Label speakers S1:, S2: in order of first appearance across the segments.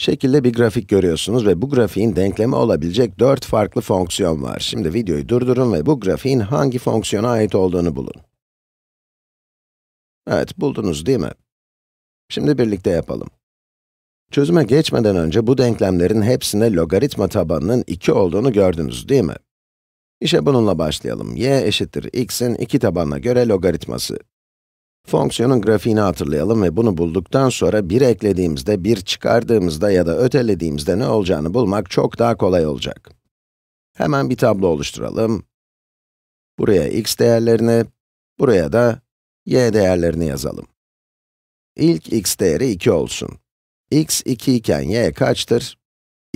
S1: Şekilde bir grafik görüyorsunuz ve bu grafiğin denklemi olabilecek 4 farklı fonksiyon var. Şimdi videoyu durdurun ve bu grafiğin hangi fonksiyona ait olduğunu bulun. Evet, buldunuz değil mi? Şimdi birlikte yapalım. Çözüme geçmeden önce bu denklemlerin hepsine logaritma tabanının 2 olduğunu gördünüz değil mi? İşe bununla başlayalım. y eşittir x'in 2 tabanına göre logaritması. Fonksiyonun grafiğini hatırlayalım ve bunu bulduktan sonra 1 eklediğimizde, 1 çıkardığımızda ya da ötelediğimizde ne olacağını bulmak çok daha kolay olacak. Hemen bir tablo oluşturalım. Buraya x değerlerini, buraya da y değerlerini yazalım. İlk x değeri 2 olsun. x 2 iken y kaçtır?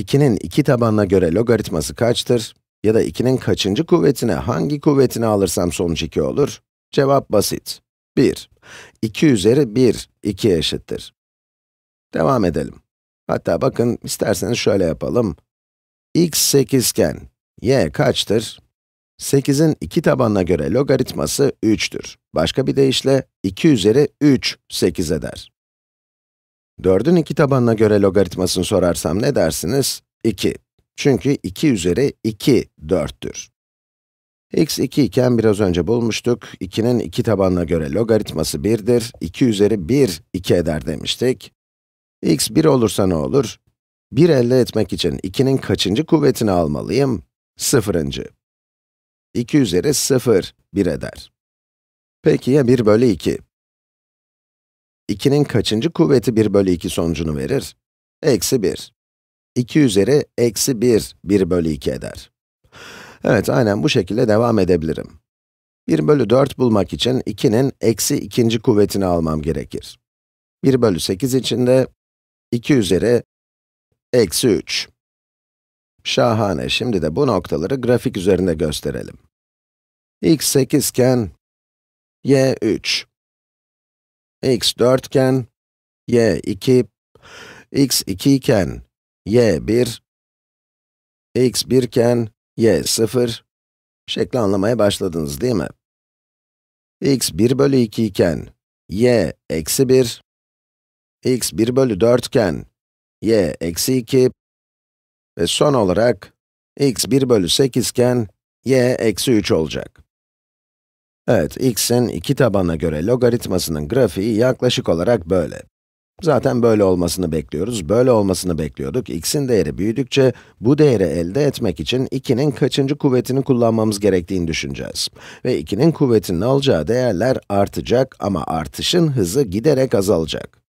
S1: 2'nin 2 tabanına göre logaritması kaçtır? Ya da 2'nin kaçıncı kuvvetine, hangi kuvvetini alırsam sonuç 2 olur? Cevap basit. 1. 2 üzeri 1, 2 eşittir. Devam edelim. Hatta bakın, isterseniz şöyle yapalım. x 8 iken, y kaçtır? 8'in 2 tabanına göre logaritması 3'tür. Başka bir deyişle, 2 üzeri 3, 8 eder. 4'ün 2 tabanına göre logaritmasını sorarsam ne dersiniz? 2. Çünkü 2 üzeri 2, 4'tür x 2 iken biraz önce bulmuştuk. 2'nin 2 tabanına göre logaritması 1'dir. 2 üzeri 1, 2 eder demiştik. x 1 olursa ne olur? 1 elde etmek için 2'nin kaçıncı kuvvetini almalıyım? 0. 2 üzeri 0, 1 eder. Peki ya 1 bölü 2? 2'nin kaçıncı kuvveti 1 bölü 2 sonucunu verir? Eksi 1. 2 üzeri eksi 1, 1 bölü 2 eder. Evet, aynen bu şekilde devam edebilirim. 1 bölü 4 bulmak için 2'nin eksi ikinci kuvvetini almam gerekir. 1 bölü 8 için de 2 üzeri eksi 3. Şahane, şimdi de bu noktaları grafik üzerinde gösterelim. x 8 iken, y 3. x 4 iken, y 2. x 2 iken, y 1. x 1 iken, y 0 şekli anlamaya başladınız değil mi? x 1 bölü 2 iken y eksi 1, x 1 bölü 4 iken y eksi 2 ve son olarak x 1 bölü 8 iken y eksi 3 olacak. Evet, x'in iki tabana göre logaritmasının grafiği yaklaşık olarak böyle. Zaten böyle olmasını bekliyoruz, böyle olmasını bekliyorduk. x'in değeri büyüdükçe bu değeri elde etmek için 2'nin kaçıncı kuvvetini kullanmamız gerektiğini düşüneceğiz. Ve 2'nin kuvvetinin alacağı değerler artacak ama artışın hızı giderek azalacak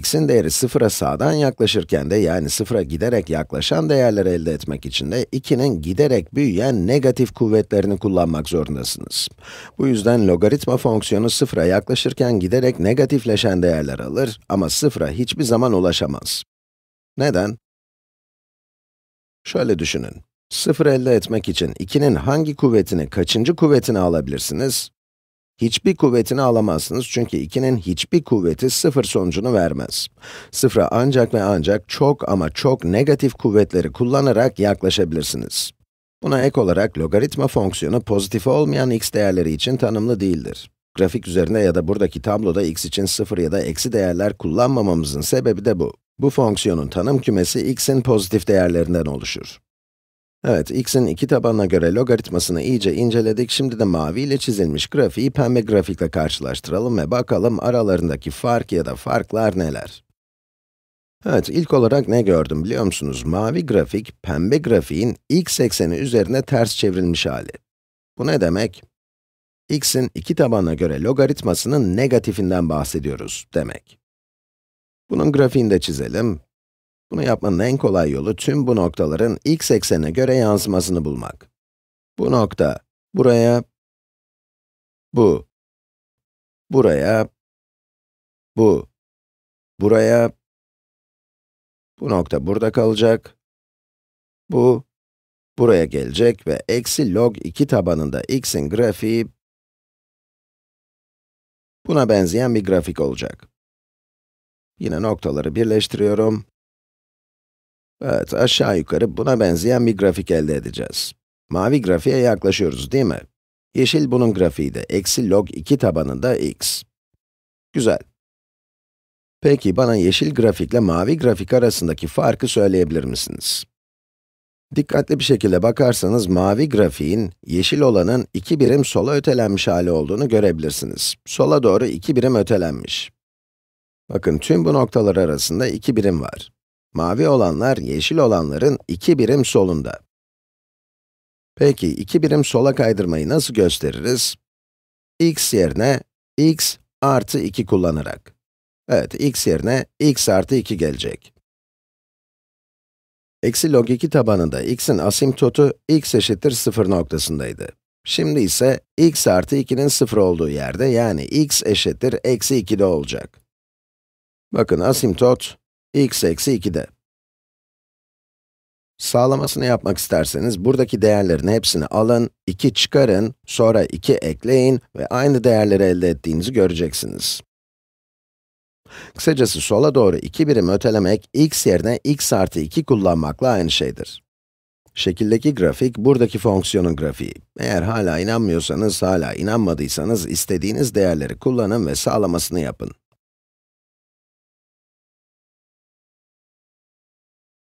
S1: x'in değeri 0'a sağdan yaklaşırken de yani 0'a giderek yaklaşan değerleri elde etmek için de 2'nin giderek büyüyen negatif kuvvetlerini kullanmak zorundasınız. Bu yüzden logaritma fonksiyonu 0'a yaklaşırken giderek negatifleşen değerler alır ama 0'a hiçbir zaman ulaşamaz. Neden? Şöyle düşünün. 0 elde etmek için 2'nin hangi kuvvetini kaçıncı kuvvetini alabilirsiniz? hiçbir kuvvetini alamazsınız çünkü 2'nin hiçbir kuvveti 0 sonucunu vermez. 0'a ancak ve ancak çok ama çok negatif kuvvetleri kullanarak yaklaşabilirsiniz. Buna ek olarak logaritma fonksiyonu pozitif olmayan x değerleri için tanımlı değildir. Grafik üzerinde ya da buradaki tabloda x için 0 ya da eksi değerler kullanmamamızın sebebi de bu. Bu fonksiyonun tanım kümesi x'in pozitif değerlerinden oluşur. Evet, x'in iki tabanına göre logaritmasını iyice inceledik. Şimdi de mavi ile çizilmiş grafiği pembe grafikle karşılaştıralım ve bakalım aralarındaki fark ya da farklar neler. Evet, ilk olarak ne gördüm biliyor musunuz? Mavi grafik, pembe grafiğin x ekseni üzerine ters çevrilmiş hali. Bu ne demek? x'in iki tabanına göre logaritmasının negatifinden bahsediyoruz demek. Bunun grafiğini de çizelim. Bunu yapmanın en kolay yolu tüm bu noktaların x eksenine göre yansımasını bulmak. Bu nokta buraya, bu, buraya, bu, buraya, bu nokta burada kalacak, bu, buraya gelecek ve eksi log 2 tabanında x'in grafiği, buna benzeyen bir grafik olacak. Yine noktaları birleştiriyorum. Evet, aşağı yukarı buna benzeyen bir grafik elde edeceğiz. Mavi grafiğe yaklaşıyoruz değil mi? Yeşil bunun grafiği de, eksi log 2 tabanında x. Güzel. Peki, bana yeşil grafikle mavi grafik arasındaki farkı söyleyebilir misiniz? Dikkatli bir şekilde bakarsanız, mavi grafiğin, yeşil olanın 2 birim sola ötelenmiş hali olduğunu görebilirsiniz. Sola doğru 2 birim ötelenmiş. Bakın, tüm bu noktalar arasında 2 birim var. Mavi olanlar, yeşil olanların iki birim solunda. Peki, iki birim sola kaydırmayı nasıl gösteririz? x yerine x artı 2 kullanarak. Evet, x yerine x artı 2 gelecek. Eksi log 2 tabanında x'in asimptotu x eşittir 0 noktasındaydı. Şimdi ise x artı 2'nin 0 olduğu yerde yani x eşittir eksi 2'de olacak. Bakın asimptot x eksi 2'de. Sağlamasını yapmak isterseniz buradaki değerlerin hepsini alın, 2 çıkarın, sonra 2 ekleyin ve aynı değerleri elde ettiğinizi göreceksiniz. Kısacası sola doğru 2 birim ötelemek, x yerine x artı 2 kullanmakla aynı şeydir. Şekildeki grafik, buradaki fonksiyonun grafiği. Eğer hala inanmıyorsanız, hala inanmadıysanız, istediğiniz değerleri kullanın ve sağlamasını yapın.